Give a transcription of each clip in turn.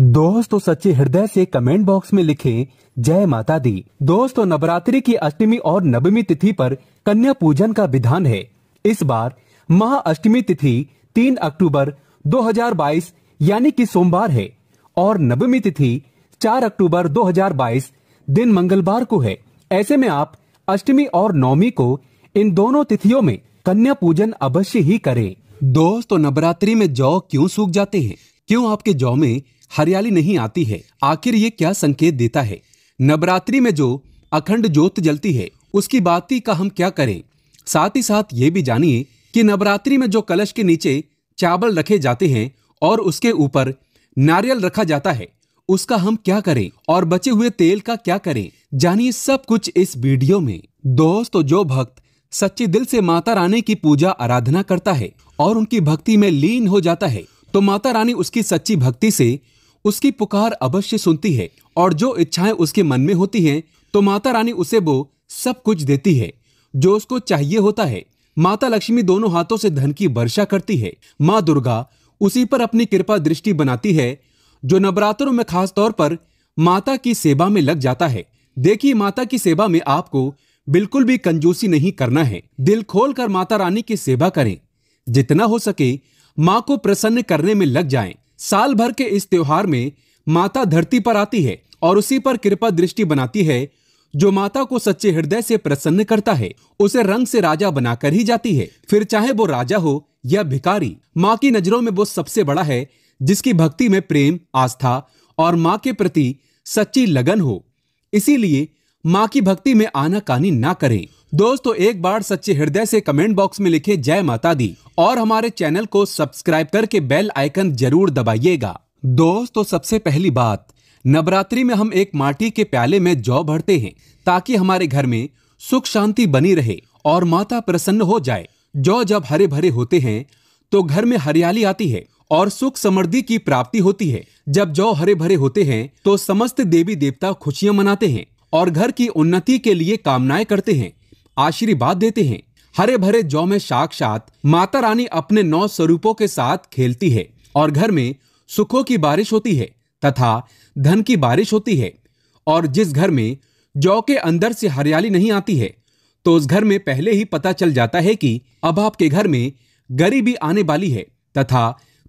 दोस्तों सच्चे हृदय से कमेंट बॉक्स में लिखें जय माता दी दोस्तों नवरात्रि की अष्टमी और नवमी तिथि पर कन्या पूजन का विधान है इस बार महाअष्टमी तिथि 3 अक्टूबर 2022 यानी कि सोमवार है और नवमी तिथि 4 अक्टूबर 2022 दिन मंगलवार को है ऐसे में आप अष्टमी और नवमी को इन दोनों तिथियों में कन्या पूजन अवश्य ही करें दोस्तों नवरात्रि में जौ क्यों सूख जाते हैं क्यों आपके जौ में हरियाली नहीं आती है आखिर ये क्या संकेत देता है नवरात्रि में जो अखंड ज्योत जलती है उसकी बाती का हम क्या करें साथ ही साथ ये भी जानिए कि नवरात्रि में जो कलश के नीचे चावल रखे जाते हैं और उसके ऊपर नारियल रखा जाता है उसका हम क्या करें और बचे हुए तेल का क्या करें जानिए सब कुछ इस वीडियो में दोस्तों जो भक्त सच्चे दिल से माता रानी की पूजा आराधना करता है और उनकी भक्ति में लीन हो जाता है तो माता रानी उसकी सच्ची भक्ति से उसकी पुकार अवश्य सुनती है और जो इच्छाएं उसके मन में होती हैं तो माता रानी उसे वो सब कुछ देती है जो उसको चाहिए होता है माता लक्ष्मी दोनों हाथों से धन की वर्षा करती है माँ दुर्गा उसी पर अपनी कृपा दृष्टि बनाती है जो नवरात्रों में खास तौर पर माता की सेवा में लग जाता है देखिए माता की सेवा में आपको बिल्कुल भी कंजूसी नहीं करना है दिल खोल कर माता रानी की सेवा करें जितना हो सके माँ को प्रसन्न करने में लग जाएं साल भर के इस त्योहार में माता धरती पर आती है और उसी पर कृपा दृष्टि बनाती है जो माता को सच्चे हृदय से प्रसन्न करता है उसे रंग से राजा बनाकर ही जाती है फिर चाहे वो राजा हो या भिकारी माँ की नजरों में वो सबसे बड़ा है जिसकी भक्ति में प्रेम आस्था और माँ के प्रति सच्ची लगन हो इसीलिए माँ की भक्ति में आना कानी ना करें दोस्तों एक बार सच्चे हृदय से कमेंट बॉक्स में लिखे जय माता दी और हमारे चैनल को सब्सक्राइब करके बेल आइकन जरूर दबाइएगा दोस्तों सबसे पहली बात नवरात्रि में हम एक माटी के प्याले में जौ भरते हैं ताकि हमारे घर में सुख शांति बनी रहे और माता प्रसन्न हो जाए जौ जब हरे भरे होते हैं तो घर में हरियाली आती है और सुख समृद्धि की प्राप्ति होती है जब जौ हरे भरे होते हैं तो समस्त देवी देवता खुशियां मनाते हैं और घर की उन्नति के लिए कामनाएं करते हैं आशीर्वाद देते हैं हरे भरे जौ में साक्षात माता रानी अपने नौ स्वरूपों के साथ खेलती है और घर में सुखों की बारिश होती है तथा धन की बारिश होती है और जिस घर में जौ के अंदर से हरियाली नहीं आती है तो उस घर में पहले ही पता चल जाता है कि अब आपके घर में गरीबी आने वाली है तथा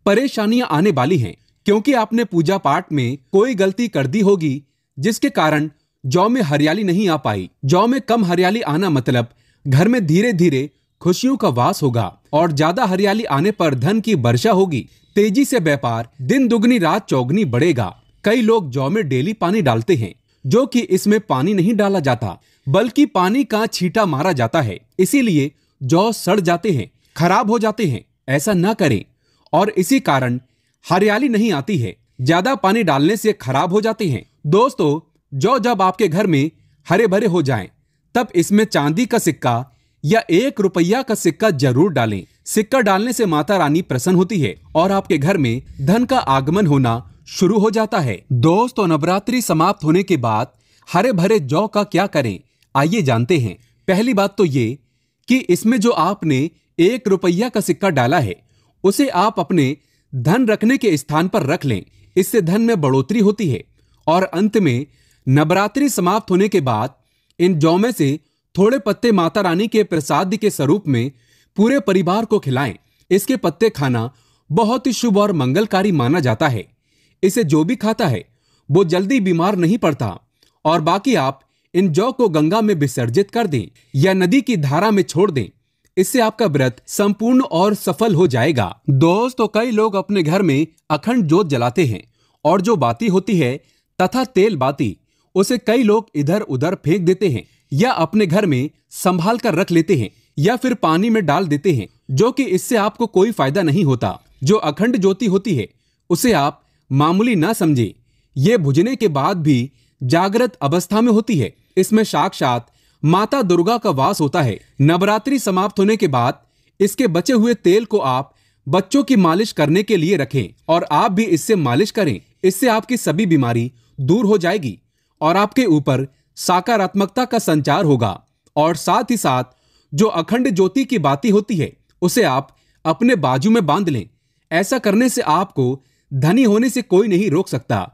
परेशानियां आने वाली हैं क्योंकि आपने पूजा पाठ में कोई गलती कर दी होगी जिसके कारण जौ में हरियाली नहीं आ पाई जौ में कम हरियाली आना मतलब घर में धीरे धीरे खुशियों का वास होगा और ज्यादा हरियाली आने पर धन की वर्षा होगी तेजी से व्यापार दिन दुगनी रात चौगनी बढ़ेगा कई लोग जौ में डेली पानी डालते हैं जो कि इसमें पानी नहीं डाला जाता बल्कि पानी का छीटा मारा जाता है इसीलिए जौ सड़ जाते हैं खराब हो जाते हैं ऐसा न करें और इसी कारण हरियाली नहीं आती है ज्यादा पानी डालने से खराब हो जाते हैं दोस्तों जो जब आपके घर में हरे भरे हो जाएं, तब इसमें चांदी का सिक्का या एक रुपया का सिक्का जरूर डालें सिक्का डालने से माता रानी प्रसन्न होती है और आपके घर में धन का आगमन होना शुरू हो जाता है दोस्तों नवरात्रि समाप्त होने के बाद हरे भरे जौ का क्या करें आइए जानते हैं पहली बात तो ये कि इसमें जो आपने एक रुपया का सिक्का डाला है उसे आप अपने धन रखने के स्थान पर रख लें इससे धन में बढ़ोतरी होती है और अंत में नवरात्रि समाप्त होने के बाद इन जौ में से थोड़े पत्ते माता रानी के प्रसाद के स्वरूप में पूरे परिवार को खिलाएं इसके पत्ते खाना बहुत ही शुभ और मंगलकारी माना जाता है इसे जो भी खाता है वो जल्दी बीमार नहीं पड़ता और बाकी आप इन जौ को गंगा में विसर्जित कर दें या नदी की धारा में छोड़ दें इससे आपका व्रत संपूर्ण और सफल हो जाएगा दोस्तों तो कई लोग अपने घर में अखंड जोत जलाते हैं और जो बाती होती है तथा तेल बाती उसे कई लोग इधर उधर फेंक देते हैं या अपने घर में संभाल कर रख लेते हैं या फिर पानी में डाल देते हैं जो कि इससे आपको कोई फायदा नहीं होता जो अखंड ज्योति होती है उसे आप मामूली ना समझे ये भुजने के बाद भी जागृत अवस्था में होती है इसमें साक्षात माता दुर्गा का वास होता है नवरात्रि समाप्त होने के बाद इसके बचे हुए तेल को आप बच्चों की मालिश करने के लिए रखें और आप भी इससे मालिश करें इससे आपकी सभी बीमारी दूर हो जाएगी और आपके ऊपर सकारात्मकता का संचार होगा और साथ ही साथ जो अखंड ज्योति की बाती होती है उसे आप अपने बाजू में बांध लें ऐसा करने से आपको धनी होने से कोई नहीं रोक सकता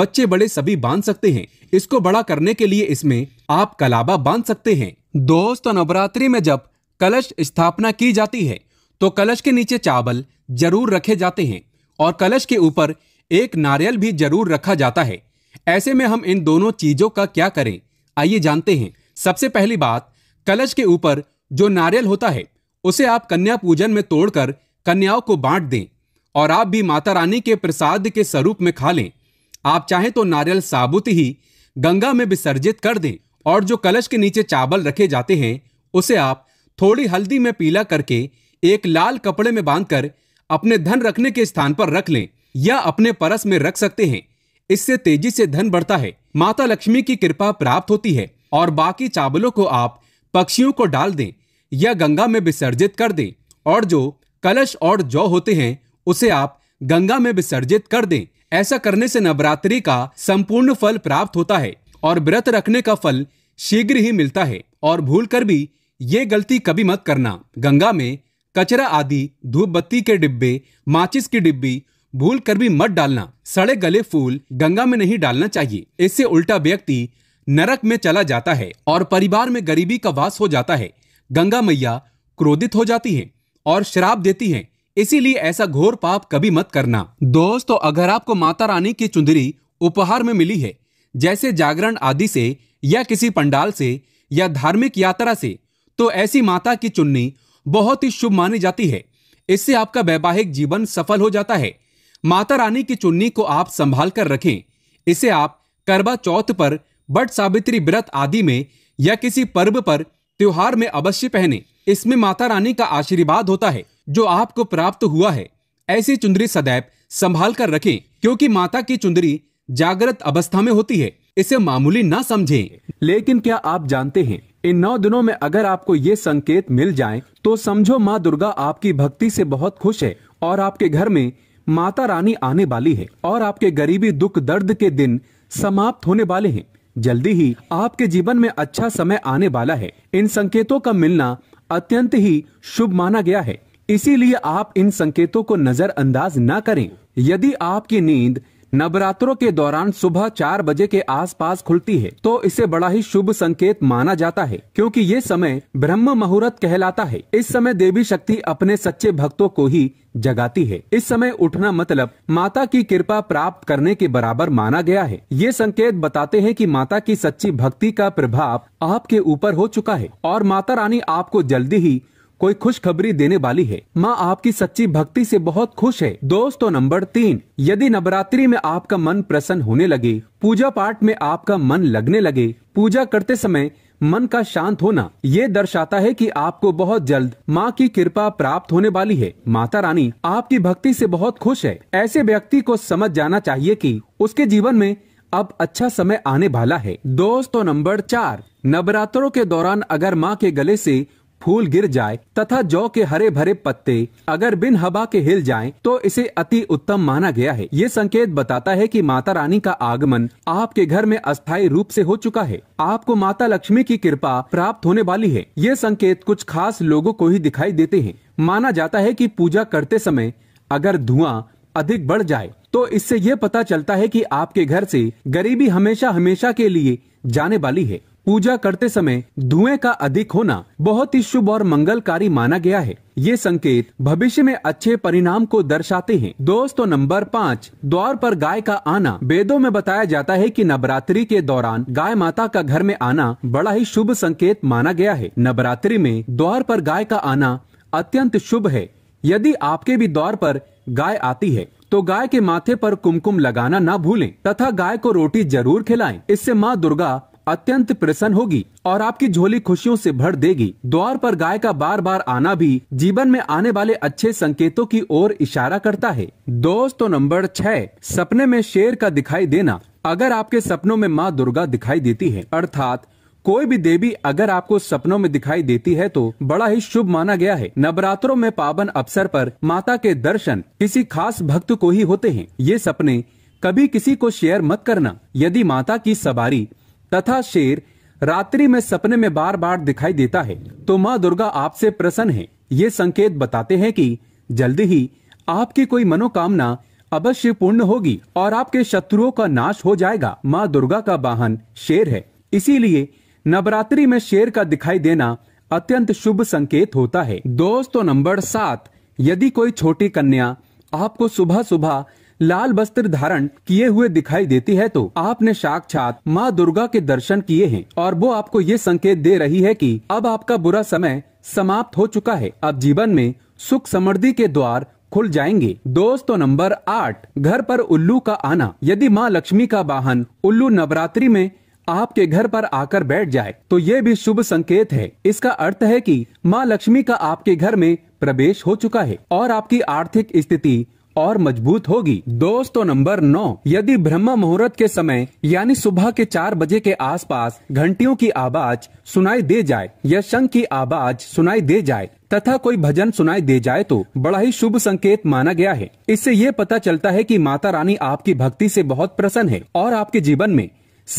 बच्चे बड़े सभी बांध सकते हैं इसको बड़ा करने के लिए इसमें आप कलाबा बांध सकते हैं दोस्त नवरात्रि में जब कलश स्थापना की जाती है तो कलश के नीचे चावल जरूर रखे जाते हैं और कलश के ऊपर एक नारियल भी जरूर रखा जाता है ऐसे में हम इन दोनों चीजों का क्या करें आइए जानते हैं सबसे पहली बात कलश के ऊपर जो नारियल होता है उसे आप कन्या पूजन में तोड़कर कन्याओं को बांट दें और आप भी माता रानी के प्रसाद के स्वरूप में खा लें आप चाहें तो नारियल साबुत ही गंगा में विसर्जित कर दें और जो कलश के नीचे चावल रखे जाते हैं उसे आप थोड़ी हल्दी में पीला करके एक लाल कपड़े में बांधकर अपने धन रखने के स्थान पर रख लें या अपने परस में रख सकते हैं इससे तेजी से धन बढ़ता है माता लक्ष्मी की कृपा प्राप्त होती है और बाकी चावलों को आप पक्षियों को डाल दें या गंगा में विसर्जित कर दें और जो कलश और जौ होते हैं उसे आप गंगा में विसर्जित कर दें ऐसा करने से नवरात्रि का संपूर्ण फल प्राप्त होता है और व्रत रखने का फल शीघ्र ही मिलता है और भूल कर भी ये गलती कभी मत करना गंगा में कचरा आदि धूप बत्ती के डिब्बे माचिस की डिब्बी भूल कर भी मत डालना सड़े गले फूल गंगा में नहीं डालना चाहिए इससे उल्टा व्यक्ति नरक में चला जाता है और परिवार में गरीबी का वास हो जाता है गंगा मैया क्रोधित हो जाती है और शराब देती है इसीलिए ऐसा घोर पाप कभी मत करना दोस्तों अगर आपको माता रानी की चुंदरी उपहार में मिली है जैसे जागरण आदि से या किसी पंडाल से या धार्मिक यात्रा से तो ऐसी माता की चुन्नी बहुत ही शुभ मानी जाती है इससे आपका वैवाहिक जीवन सफल हो जाता है माता रानी की चुन्नी को आप संभाल कर रखें इसे आप करवा चौथ पर बट सावित्री व्रत आदि में या किसी पर्व पर त्योहार में अवश्य पहने इसमें माता रानी का आशीर्वाद होता है जो आपको प्राप्त हुआ है ऐसी चुंदरी सदैव संभाल कर रखें क्योंकि माता की चुंदरी जागृत अवस्था में होती है इसे मामूली ना समझें लेकिन क्या आप जानते हैं इन नौ दिनों में अगर आपको ये संकेत मिल जाए तो समझो माँ दुर्गा आपकी भक्ति से बहुत खुश है और आपके घर में माता रानी आने वाली है और आपके गरीबी दुख दर्द के दिन समाप्त होने वाले हैं जल्दी ही आपके जीवन में अच्छा समय आने वाला है इन संकेतों का मिलना अत्यंत ही शुभ माना गया है इसीलिए आप इन संकेतों को नजरअंदाज न करें यदि आपकी नींद नवरात्रों के दौरान सुबह चार बजे के आसपास खुलती है तो इसे बड़ा ही शुभ संकेत माना जाता है क्योंकि ये समय ब्रह्म मुहूर्त कहलाता है इस समय देवी शक्ति अपने सच्चे भक्तों को ही जगाती है इस समय उठना मतलब माता की कृपा प्राप्त करने के बराबर माना गया है ये संकेत बताते हैं कि माता की सच्ची भक्ति का प्रभाव आपके ऊपर हो चुका है और माता रानी आपको जल्दी ही कोई खुशखबरी देने वाली है माँ आपकी सच्ची भक्ति से बहुत खुश है दोस्तों नंबर तीन यदि नवरात्रि में आपका मन प्रसन्न होने लगे पूजा पाठ में आपका मन लगने लगे पूजा करते समय मन का शांत होना ये दर्शाता है कि आपको बहुत जल्द माँ की कृपा प्राप्त होने वाली है माता रानी आपकी भक्ति से बहुत खुश है ऐसे व्यक्ति को समझ जाना चाहिए कि उसके जीवन में अब अच्छा समय आने वाला है दोस्तों नंबर चार नवरात्रों के दौरान अगर माँ के गले से फूल गिर जाए तथा जौ के हरे भरे पत्ते अगर बिन हवा के हिल जाएं तो इसे अति उत्तम माना गया है ये संकेत बताता है कि माता रानी का आगमन आपके घर में अस्थायी रूप से हो चुका है आपको माता लक्ष्मी की कृपा प्राप्त होने वाली है ये संकेत कुछ खास लोगों को ही दिखाई देते हैं माना जाता है कि पूजा करते समय अगर धुआं अधिक बढ़ जाए तो इससे ये पता चलता है कि आपके घर से गरीबी हमेशा हमेशा के लिए जाने वाली है पूजा करते समय धुएं का अधिक होना बहुत ही शुभ और मंगलकारी माना गया है ये संकेत भविष्य में अच्छे परिणाम को दर्शाते हैं दोस्तों नंबर पाँच द्वार पर गाय का आना वेदों में बताया जाता है कि नवरात्रि के दौरान गाय माता का घर में आना बड़ा ही शुभ संकेत माना गया है नवरात्रि में द्वार पर गाय का आना अत्यंत शुभ है यदि आपके भी द्वार पर गाय आती है तो गाय के माथे पर कुमकुम लगाना ना भूलें तथा गाय को रोटी जरूर खिलाएं। इससे माँ दुर्गा अत्यंत प्रसन्न होगी और आपकी झोली खुशियों से भर देगी द्वार पर गाय का बार बार आना भी जीवन में आने वाले अच्छे संकेतों की ओर इशारा करता है दोस्तों नंबर छह सपने में शेर का दिखाई देना अगर आपके सपनों में माँ दुर्गा दिखाई देती है अर्थात कोई भी देवी अगर आपको सपनों में दिखाई देती है तो बड़ा ही शुभ माना गया है नवरात्रों में पावन अवसर पर माता के दर्शन किसी खास भक्त को ही होते हैं ये सपने कभी किसी को शेयर मत करना यदि माता की सवारी तथा शेर रात्रि में सपने में बार बार दिखाई देता है तो माँ दुर्गा आपसे प्रसन्न है ये संकेत बताते हैं कि जल्दी ही आपकी कोई मनोकामना अवश्य पूर्ण होगी और आपके शत्रुओं का नाश हो जाएगा माँ दुर्गा का वाहन शेर है इसीलिए नवरात्रि में शेर का दिखाई देना अत्यंत शुभ संकेत होता है दोस्तों नंबर सात यदि कोई छोटी कन्या आपको सुबह सुबह लाल वस्त्र धारण किए हुए दिखाई देती है तो आपने साक्षात माँ दुर्गा के दर्शन किए हैं और वो आपको ये संकेत दे रही है कि अब आपका बुरा समय समाप्त हो चुका है अब जीवन में सुख समृद्धि के द्वार खुल जाएंगे दोस्तों नंबर आठ घर पर उल्लू का आना यदि माँ लक्ष्मी का वाहन उल्लू नवरात्रि में आपके घर पर आकर बैठ जाए तो ये भी शुभ संकेत है इसका अर्थ है कि माँ लक्ष्मी का आपके घर में प्रवेश हो चुका है और आपकी आर्थिक स्थिति और मजबूत होगी दोस्तों तो नंबर नौ यदि ब्रह्म मुहूर्त के समय यानी सुबह के चार बजे के आसपास घंटियों की आवाज सुनाई दे जाए या शंख की आवाज सुनाई दे जाए तथा कोई भजन सुनाई दे जाए तो बड़ा ही शुभ संकेत माना गया है इससे ये पता चलता है कि माता रानी आपकी भक्ति से बहुत प्रसन्न है और आपके जीवन में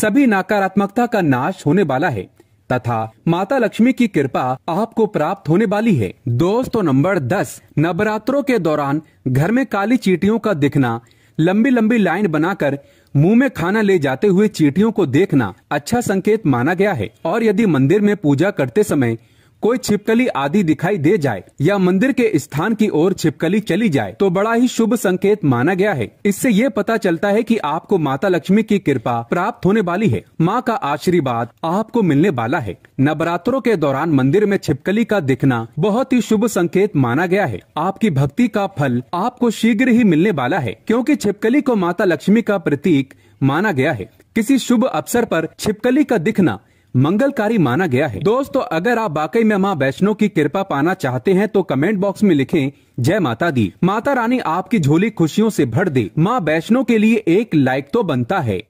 सभी नकारात्मकता का नाश होने वाला है तथा माता लक्ष्मी की कृपा आपको प्राप्त होने वाली है दोस्तों नंबर दस नवरात्रों के दौरान घर में काली चीटियों का दिखना लंबी लंबी लाइन बनाकर मुंह में खाना ले जाते हुए चीटियों को देखना अच्छा संकेत माना गया है और यदि मंदिर में पूजा करते समय कोई छिपकली आदि दिखाई दे जाए या मंदिर के स्थान की ओर छिपकली चली जाए तो बड़ा ही शुभ संकेत माना गया है इससे ये पता चलता है कि आपको माता लक्ष्मी की कृपा प्राप्त होने वाली है माँ का आशीर्वाद आपको मिलने वाला है नवरात्रों के दौरान मंदिर में छिपकली का दिखना बहुत ही शुभ संकेत माना गया है आपकी भक्ति का फल आपको शीघ्र ही मिलने वाला है क्यूँकी छिपकली को माता लक्ष्मी का प्रतीक माना गया है किसी शुभ अवसर पर छिपकली का दिखना मंगलकारी माना गया है दोस्तों अगर आप वाकई में माँ वैष्णो की कृपा पाना चाहते हैं तो कमेंट बॉक्स में लिखें जय माता दी माता रानी आपकी झोली खुशियों से भर दे माँ वैष्णो के लिए एक लाइक तो बनता है